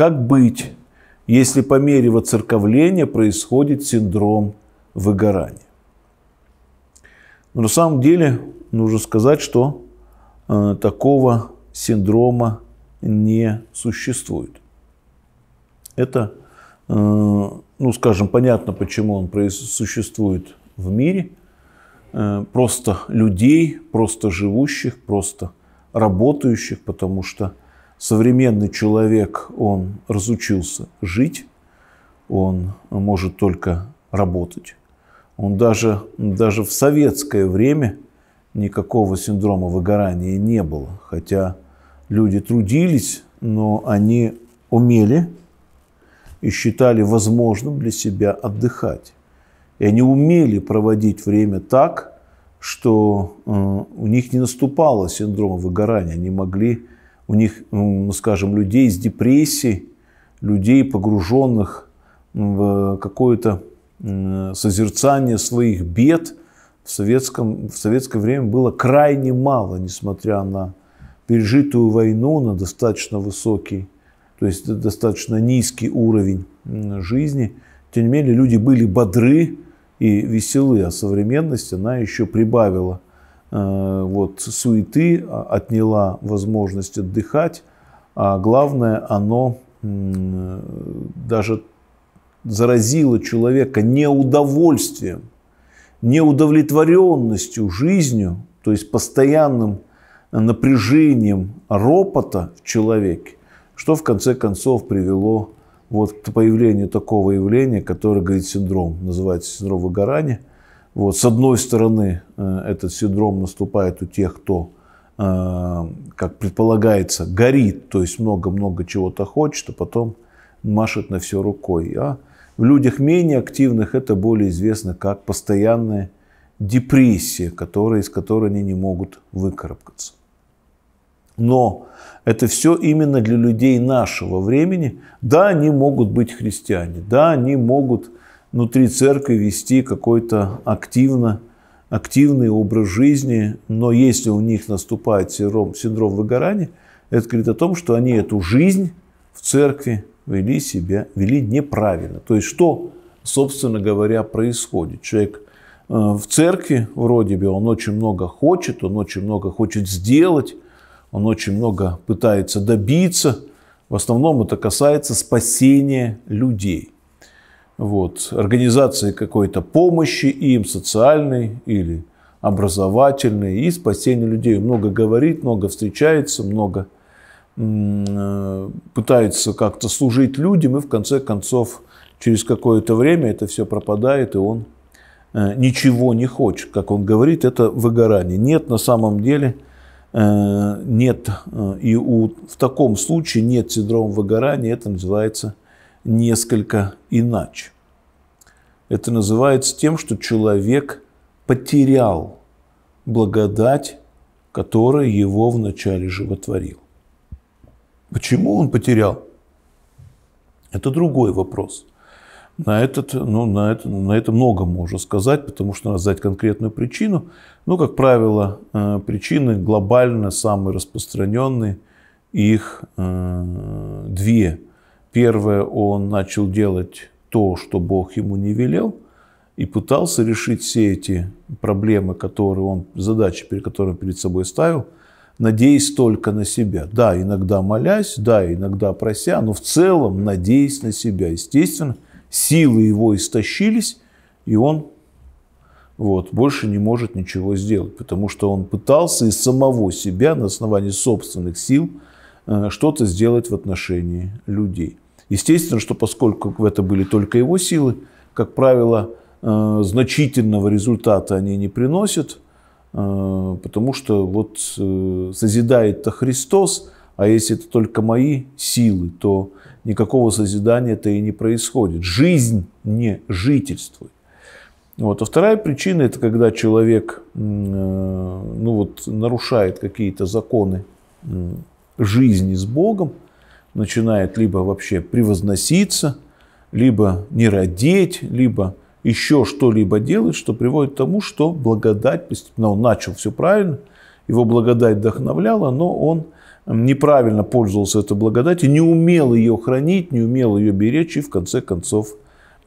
Как быть, если по мере воцерковления происходит синдром выгорания? Но ну, на самом деле нужно сказать, что э, такого синдрома не существует. Это, э, ну скажем, понятно, почему он существует в мире. Э, просто людей, просто живущих, просто работающих, потому что современный человек, он разучился жить, он может только работать. Он даже, даже в советское время никакого синдрома выгорания не было, хотя люди трудились, но они умели и считали возможным для себя отдыхать. И они умели проводить время так, что э, у них не наступало синдрома выгорания. Они могли у них, ну, скажем, людей с депрессией, людей, погруженных в какое-то созерцание своих бед в, советском, в советское время было крайне мало, несмотря на пережитую войну, на достаточно высокий, то есть достаточно низкий уровень жизни. Тем не менее, люди были бодры и веселы, а современность, она еще прибавила – Э, вот, суеты, а, отняла возможность отдыхать, а главное, оно даже заразило человека неудовольствием, неудовлетворенностью жизнью, то есть постоянным напряжением ропота в человеке, что в конце концов привело вот к появлению такого явления, которое, говорит, синдром, называется синдром выгорания – вот, с одной стороны, э, этот синдром наступает у тех, кто, э, как предполагается, горит, то есть много-много чего-то хочет, а потом машет на все рукой. А в людях менее активных это более известно как постоянная депрессия, которая, из которой они не могут выкарабкаться. Но это все именно для людей нашего времени. Да, они могут быть христиане, да, они могут внутри церкви вести какой-то активно, активный образ жизни, но если у них наступает синдром, синдром выгорания, это говорит о том, что они эту жизнь в церкви вели себя, вели неправильно. То есть что, собственно говоря, происходит? Человек э, в церкви вроде бы, он очень много хочет, он очень много хочет сделать, он очень много пытается добиться. В основном это касается спасения людей – вот, организации какой-то помощи им, социальной или образовательной, и спасение людей. Много говорит, много встречается, много э, пытается как-то служить людям, и в конце концов через какое-то время это все пропадает, и он э, ничего не хочет, как он говорит, это выгорание. Нет, на самом деле э, нет, и у, в таком случае нет синдрома выгорания, это называется – несколько иначе. Это называется тем, что человек потерял благодать, которая его вначале животворила. Почему он потерял? Это другой вопрос. На, этот, ну, на, это, на это много можно сказать, потому что надо знать конкретную причину. Но, ну, как правило, э, причины глобально самые распространенные, их э, две – Первое, он начал делать то, что Бог ему не велел, и пытался решить все эти проблемы, которые он, задачи, перед которыми перед собой ставил, надеясь только на себя. Да, иногда молясь, да, иногда прося, но в целом надеясь на себя. Естественно, силы его истощились, и он вот, больше не может ничего сделать, потому что он пытался из самого себя на основании собственных сил э, что-то сделать в отношении людей. Естественно, что поскольку это были только его силы, как правило, э, значительного результата они не приносят, э, потому что вот э, созидает-то Христос, а если это только мои силы, то никакого созидания-то и не происходит. Жизнь не жительствует. Вот. А вторая причина – это когда человек ну вот, нарушает какие-то законы жизни с Богом – начинает либо вообще превозноситься, либо не родить, либо еще что-либо делать, что приводит к тому, что благодать постепенно, он начал все правильно, его благодать вдохновляла, но он неправильно пользовался этой благодатью, не умел ее хранить, не умел ее беречь, и в конце концов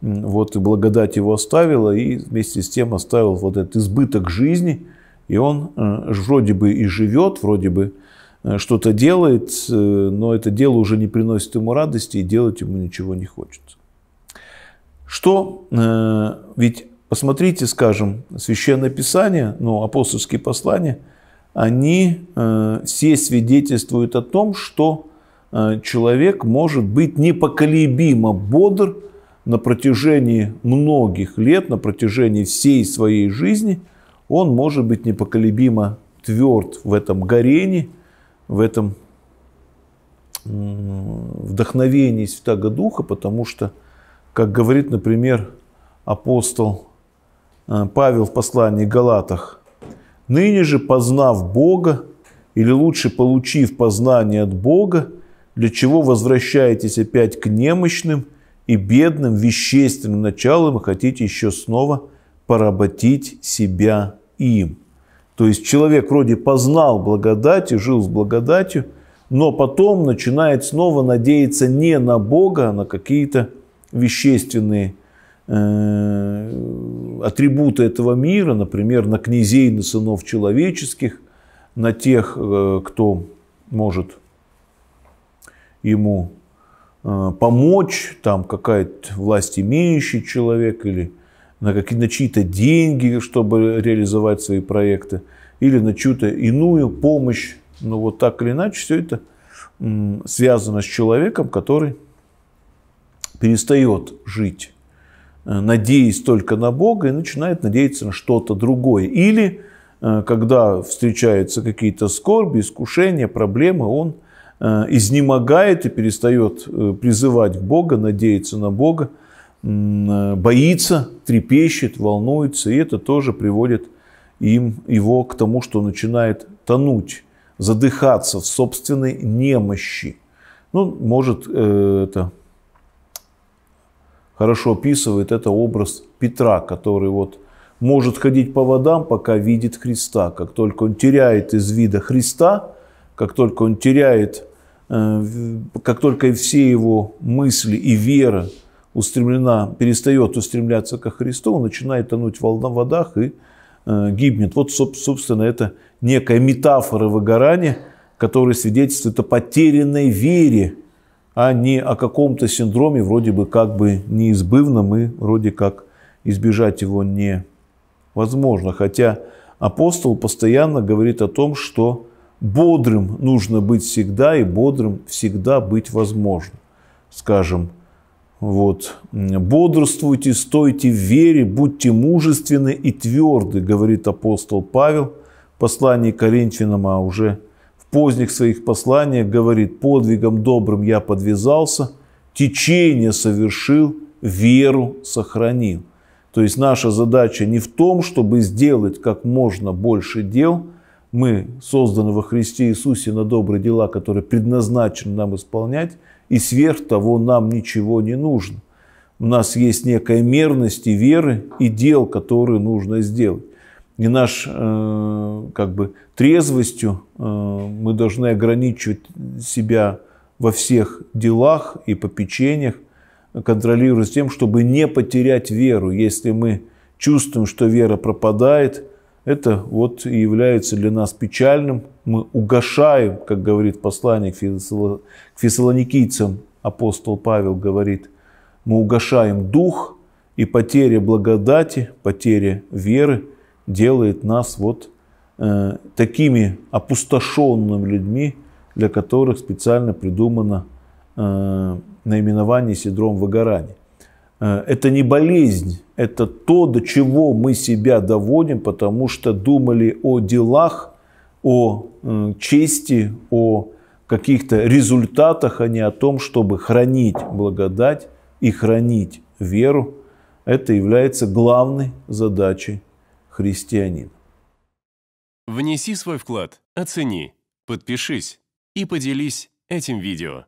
вот и благодать его оставила, и вместе с тем оставил вот этот избыток жизни, и он э, вроде бы и живет, вроде бы Э, что-то делает, э, но это дело уже не приносит ему радости и делать ему ничего не хочется. Что? Э, ведь посмотрите, скажем, Священное Писание, ну, апостольские послания, они все свидетельствуют о том, что человек может быть непоколебимо бодр на протяжении многих лет, на протяжении всей своей жизни, он может быть непоколебимо тверд в этом горении – в этом вдохновении Святаго Духа, потому что, как говорит, например, апостол э, Павел в послании Галатах, «Ныне же, познав Бога, или лучше получив познание от Бога, для чего возвращаетесь опять к немощным и бедным вещественным началам и хотите еще снова поработить себя им». То есть человек вроде познал благодать и жил с благодатью, но потом начинает снова надеяться не на Бога, а на какие-то вещественные э, атрибуты этого мира, например, на князей, на сынов человеческих, на тех, э, кто может ему э, помочь, там какая-то власть имеющий человек или на, какие, на чьи-то деньги, чтобы реализовать свои проекты, или на чью-то иную помощь. Но вот так или иначе все это связано с человеком, который перестает жить, э, надеясь только на Бога и начинает надеяться на что-то другое. Или э, когда встречаются какие-то скорби, искушения, проблемы, он э, изнемогает и перестает призывать к Бога, надеяться на Бога, боится трепещет, волнуется, и это тоже приводит им, его к тому, что начинает тонуть, задыхаться в собственной немощи. Ну, может, э, это хорошо описывает это образ Петра, который вот может ходить по водам, пока видит Христа. Как только он теряет из вида Христа, как только он теряет, э, как только все его мысли и вера – устремлена, перестает устремляться ко Христу, начинает тонуть в водах и э, гибнет. Вот, собственно, это некая метафора выгорания, которая свидетельствует о потерянной вере, а не о каком-то синдроме, вроде бы как бы неизбывном и вроде как избежать его невозможно. Хотя апостол постоянно говорит о том, что бодрым нужно быть всегда и бодрым всегда быть возможно. Скажем, вот. «Бодрствуйте, стойте в вере, будьте мужественны и тверды», говорит апостол Павел в послании к Коринфянам, а уже в поздних своих посланиях говорит «подвигом добрым я подвязался, течение совершил, веру сохранил». То есть наша задача не в том, чтобы сделать как можно больше дел, мы созданы во Христе Иисусе на добрые дела, которые предназначены нам исполнять, и сверх того нам ничего не нужно. У нас есть некая мерность и веры, и дел, которые нужно сделать. И наш, э, как бы, трезвостью э, мы должны ограничивать себя во всех делах и попечениях, контролируя тем, чтобы не потерять веру. Если мы чувствуем, что вера пропадает – это вот и является для нас печальным. Мы угошаем, как говорит посланник к фессалоникийцам, апостол Павел говорит, мы угошаем дух, и потеря благодати, потеря веры делает нас вот э, такими опустошенными людьми, для которых специально придумано э, наименование синдром выгорания. Э, это не болезнь, это то, до чего мы себя доводим, потому что думали о делах, о э, чести, о каких-то результатах, а не о том, чтобы хранить благодать и хранить веру. Это является главной задачей христианина. Внеси свой вклад, оцени, подпишись и поделись этим видео.